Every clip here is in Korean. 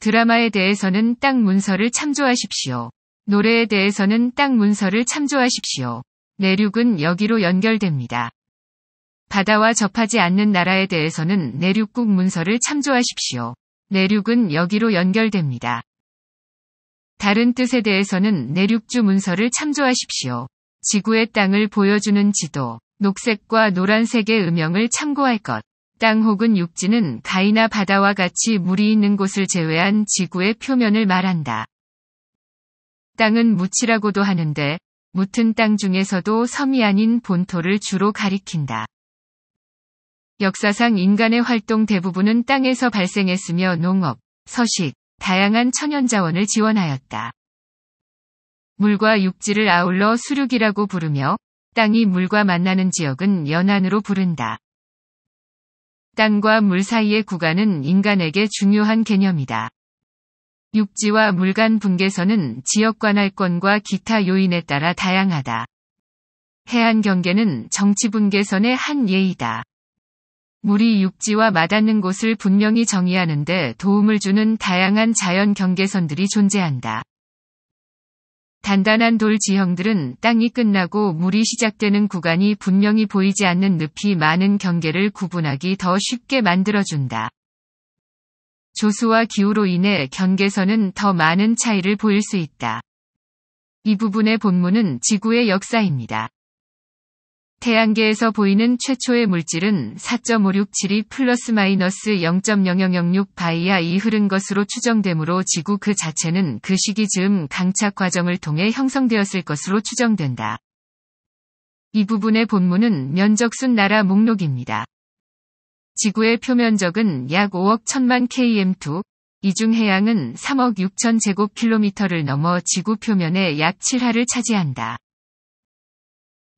드라마에 대해서는 딱 문서를 참조하십시오. 노래에 대해서는 딱 문서를 참조하십시오. 내륙은 여기로 연결됩니다. 바다와 접하지 않는 나라에 대해서는 내륙국 문서를 참조하십시오. 내륙은 여기로 연결됩니다. 다른 뜻에 대해서는 내륙주 문서를 참조하십시오. 지구의 땅을 보여주는 지도, 녹색과 노란색의 음영을 참고할 것. 땅 혹은 육지는 가이나 바다와 같이 물이 있는 곳을 제외한 지구의 표면을 말한다. 땅은 무치라고도 하는데 무튼 땅 중에서도 섬이 아닌 본토를 주로 가리킨다. 역사상 인간의 활동 대부분은 땅에서 발생했으며 농업, 서식, 다양한 천연자원을 지원하였다. 물과 육지를 아울러 수륙이라고 부르며 땅이 물과 만나는 지역은 연안으로 부른다. 땅과 물 사이의 구간은 인간에게 중요한 개념이다. 육지와 물간 붕괴선은 지역 관할권과 기타 요인에 따라 다양하다. 해안 경계는 정치 붕괴선의 한 예이다. 물이 육지와 맞닿는 곳을 분명히 정의하는데 도움을 주는 다양한 자연 경계선들이 존재한다. 단단한 돌 지형들은 땅이 끝나고 물이 시작되는 구간이 분명히 보이지 않는 늪이 많은 경계를 구분하기 더 쉽게 만들어준다. 조수와 기후로 인해 경계선은 더 많은 차이를 보일 수 있다. 이 부분의 본문은 지구의 역사입니다. 태양계에서 보이는 최초의 물질은 4.5672 플러스 마이너스 0.0006 바이아 이 흐른 것으로 추정되므로 지구 그 자체는 그 시기 즈음 강착 과정을 통해 형성되었을 것으로 추정된다. 이 부분의 본문은 면적순 나라 목록입니다. 지구의 표면적은 약 5억 1 0 0 0만 km2, 이중 해양은 3억 6천 제곱킬로미터를 넘어 지구 표면의 약7하를 차지한다.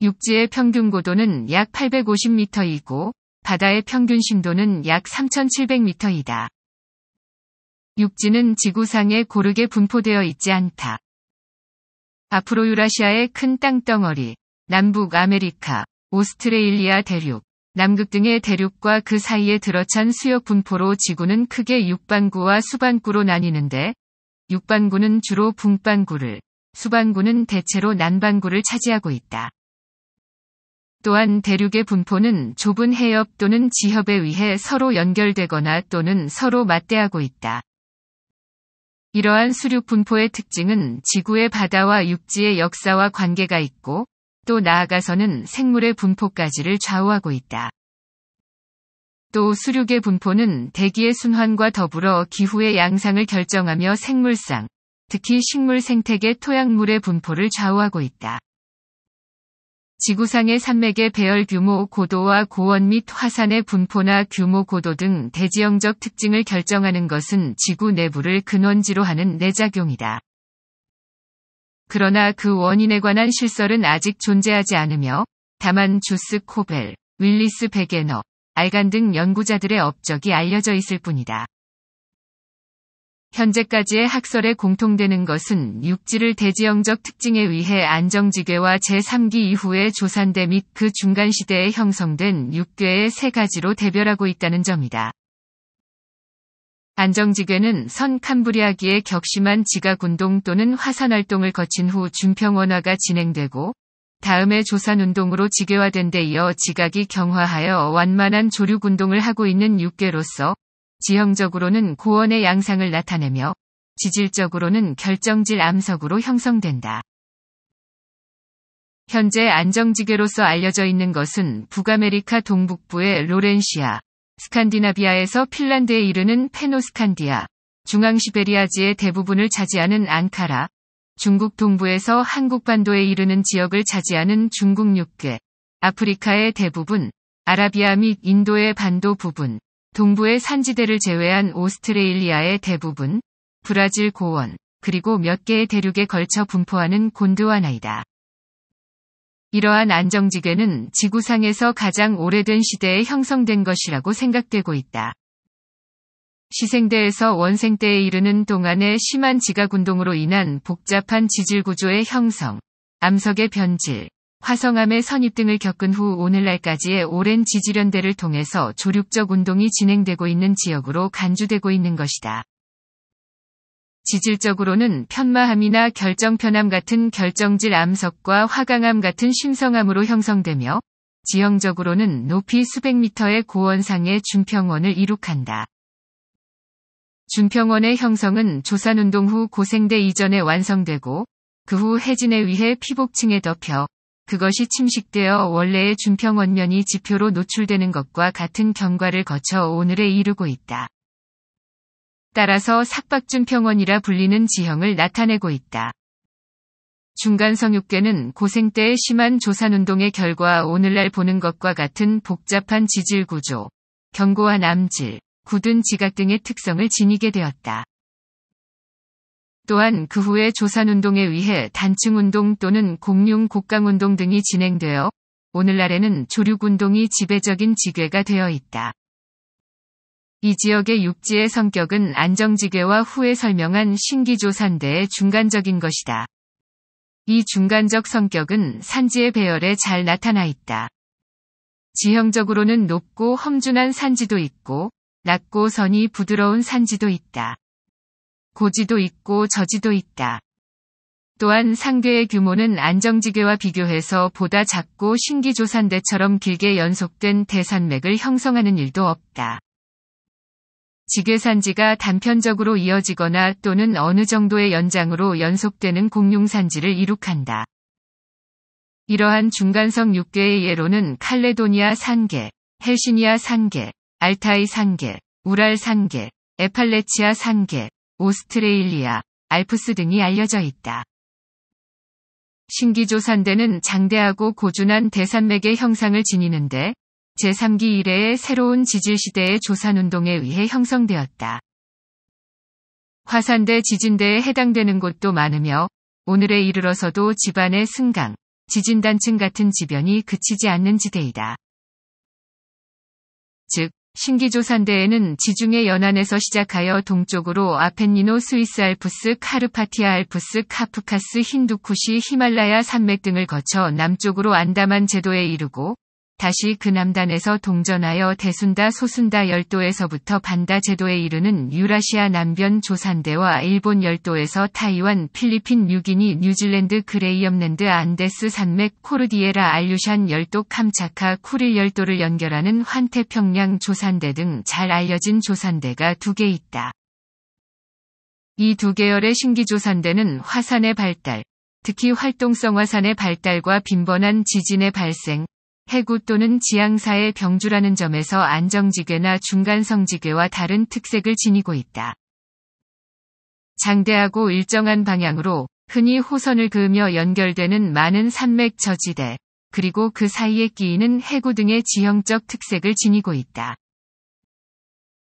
육지의 평균 고도는 약 850m이고 바다의 평균 심도는 약 3,700m이다. 육지는 지구상에 고르게 분포되어 있지 않다. 앞으로 유라시아의 큰 땅덩어리, 남북 아메리카, 오스트레일리아 대륙, 남극 등의 대륙과 그 사이에 들어찬 수역 분포로 지구는 크게 육반구와 수반구로 나뉘는데, 육반구는 주로 북반구를, 수반구는 대체로 남반구를 차지하고 있다. 또한 대륙의 분포는 좁은 해협 또는 지협에 의해 서로 연결되거나 또는 서로 맞대하고 있다. 이러한 수륙 분포의 특징은 지구의 바다와 육지의 역사와 관계가 있고 또 나아가서는 생물의 분포까지를 좌우하고 있다. 또 수륙의 분포는 대기의 순환과 더불어 기후의 양상을 결정하며 생물상, 특히 식물 생태계 토양물의 분포를 좌우하고 있다. 지구상의 산맥의 배열 규모 고도와 고원 및 화산의 분포나 규모 고도 등 대지형적 특징을 결정하는 것은 지구 내부를 근원지로 하는 내작용이다. 그러나 그 원인에 관한 실설은 아직 존재하지 않으며 다만 주스 코벨, 윌리스 베게너, 알간 등 연구자들의 업적이 알려져 있을 뿐이다. 현재까지의 학설에 공통되는 것은 육지를 대지형적 특징에 의해 안정지계와 제3기 이후의 조산대 및 그 중간 시대에 형성된 육괴의 세 가지로 대별하고 있다는 점이다. 안정지계는선 캄브리아기의 격심한 지각운동 또는 화산활동을 거친 후 준평원화가 진행되고 다음에 조산운동으로 지계화된데 이어 지각이 경화하여 완만한 조류운동을 하고 있는 육괴로서 지형적으로는 고원의 양상을 나타내며 지질적으로는 결정질 암석으로 형성된다. 현재 안정지계로서 알려져 있는 것은 북아메리카 동북부의 로렌시아, 스칸디나비아에서 핀란드에 이르는 페노스칸디아, 중앙시베리아지의 대부분을 차지하는 앙카라, 중국 동부에서 한국 반도에 이르는 지역을 차지하는 중국 6개, 아프리카의 대부분, 아라비아 및 인도의 반도 부분, 동부의 산지대를 제외한 오스트레일리아의 대부분, 브라질 고원, 그리고 몇 개의 대륙에 걸쳐 분포하는 곤드와나이다. 이러한 안정지계는 지구상에서 가장 오래된 시대에 형성된 것이라고 생각되고 있다. 시생대에서 원생대에 이르는 동안의 심한 지각 운동으로 인한 복잡한 지질 구조의 형성, 암석의 변질, 화성암의 선입 등을 겪은 후 오늘날까지의 오랜 지지련대를 통해서 조륙적 운동이 진행되고 있는 지역으로 간주되고 있는 것이다. 지질적으로는 편마암이나 결정편암 같은 결정질 암석과 화강암 같은 심성암으로 형성되며 지형적으로는 높이 수백 미터의 고원상의 준평원을 이룩한다. 준평원의 형성은 조산운동 후 고생대 이전에 완성되고 그 후 해진에 의해 피복층에 덮여 그것이 침식되어 원래의 준평 원면이 지표로 노출되는 것과 같은 경과를 거쳐 오늘에 이르고 있다. 따라서 삭박준평원이라 불리는 지형을 나타내고 있다. 중간성육계는 고생 때의 심한 조산운동의 결과 오늘날 보는 것과 같은 복잡한 지질 구조, 견고한 암질, 굳은 지각 등의 특성을 지니게 되었다. 또한 그 후에 조산운동에 의해 단층운동 또는 공룡 곡강운동 등이 진행되어 오늘날에는 조류운동이 지배적인 지괴가 되어 있다. 이 지역의 육지의 성격은 안정지괴와 후에 설명한 신기조산대의 중간적인 것이다. 이 중간적 성격은 산지의 배열에 잘 나타나 있다. 지형적으로는 높고 험준한 산지도 있고 낮고 선이 부드러운 산지도 있다. 고지도 있고 저지도 있다. 또한 상계의 규모는 안정지계와 비교해서 보다 작고 신기조산대처럼 길게 연속된 대산맥을 형성하는 일도 없다. 지계산지가 단편적으로 이어지거나 또는 어느 정도의 연장으로 연속되는 공룡산지를 이룩한다. 이러한 중간성 6개의 예로는 칼레도니아 산계, 헬시니아 산계, 알타이 산계, 우랄 산계, 에팔레치아 산계, 오스트레일리아, 알프스 등이 알려져 있다. 신기조산대는 장대하고 고준한 대산맥의 형상을 지니는데 제3기 이래의 새로운 지질시대의 조산운동에 의해 형성되었다. 화산대 지진대에 해당되는 곳도 많으며 오늘에 이르러서도 집안의 승강, 지진단층 같은 지변이 그치지 않는 지대이다. 즉, 신기조산대에는 지중해 연안에서 시작하여 동쪽으로 아펜니노 스위스 알프스 카르파티아 알프스 카프카스 힌두쿠시 히말라야 산맥 등을 거쳐 남쪽으로 안다만 제도에 이르고 다시 그 남단에서 동전하여 대순다 소순다 열도에서부터 반다 제도에 이르는 유라시아 남변 조산대와 일본 열도에서 타이완, 필리핀, 뉴기니, 뉴질랜드, 그레이엄랜드, 안데스 산맥, 코르디에라, 알류샨 열도, 캄차카, 쿠릴 열도를 연결하는 환태평양 조산대 등 잘 알려진 조산대가 두 개 있다. 이 두 계열의 신기조산대는 화산의 발달, 특히 활동성 화산의 발달과 빈번한 지진의 발생, 해구 또는 지향사의 병주라는 점에서 안정지괴나 중간성지괴와 다른 특색을 지니고 있다. 장대하고 일정한 방향으로 흔히 호선을 그으며 연결되는 많은 산맥 저지대, 그리고 그 사이에 끼이는 해구 등의 지형적 특색을 지니고 있다.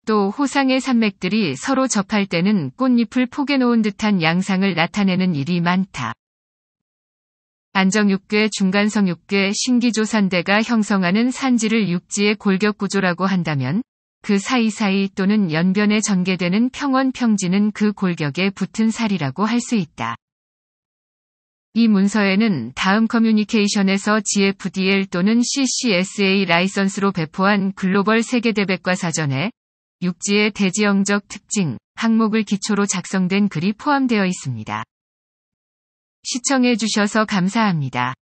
또 호상의 산맥들이 서로 접할 때는 꽃잎을 포개놓은 듯한 양상을 나타내는 일이 많다. 안정육계중간성육계 신기조산대가 형성하는 산지를 육지의 골격구조라고 한다면 그 사이사이 또는 연변에 전개되는 평원평지는 그 골격에 붙은 살이라고 할 수 있다. 이 문서에는 다음 커뮤니케이션에서 GFDL 또는 CCSA 라이선스로 배포한 글로벌 세계대백과 사전에 육지의 대지형적 특징, 항목을 기초로 작성된 글이 포함되어 있습니다. 시청해주셔서 감사합니다.